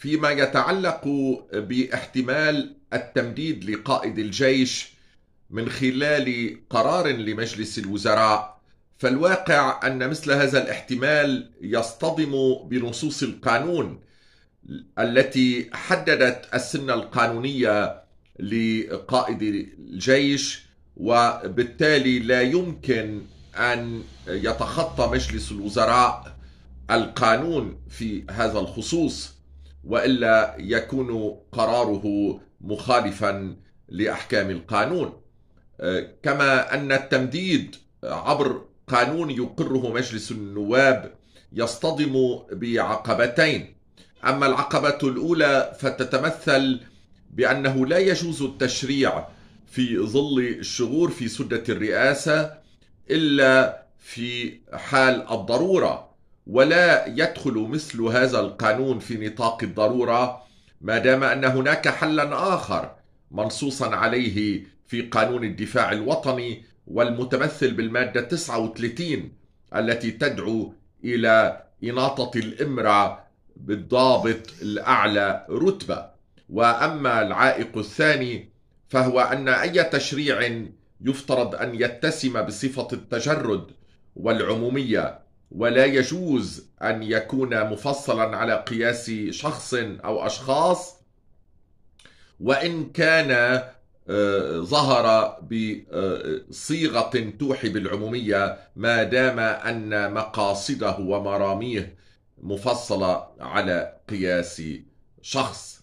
فيما يتعلق باحتمال التمديد لقائد الجيش من خلال قرار لمجلس الوزراء فالواقع ان مثل هذا الاحتمال يصطدم بنصوص القانون التي حددت السن القانونيه لقائد الجيش وبالتالي لا يمكن ان يتخطى مجلس الوزراء القانون في هذا الخصوص والا يكون قراره مخالفا لاحكام القانون آه، كما ان التمديد عبر قانون يقره مجلس النواب يصطدم بعقبتين اما العقبه الاولى فتتمثل بانه لا يجوز التشريع في ظل الشغور في سده الرئاسه الا في حال الضروره ولا يدخل مثل هذا القانون في نطاق الضروره ما دام ان هناك حلا اخر منصوصا عليه في قانون الدفاع الوطني والمتمثل بالماده 39 التي تدعو الى اناطه الامره بالضابط الاعلى رتبه واما العائق الثاني فهو ان اي تشريع يفترض ان يتسم بصفه التجرد والعموميه ولا يجوز أن يكون مفصلا على قياس شخص أو أشخاص وإن كان آه، ظهر بصيغة توحي بالعمومية ما دام أن مقاصده ومراميه مفصلة على قياس شخص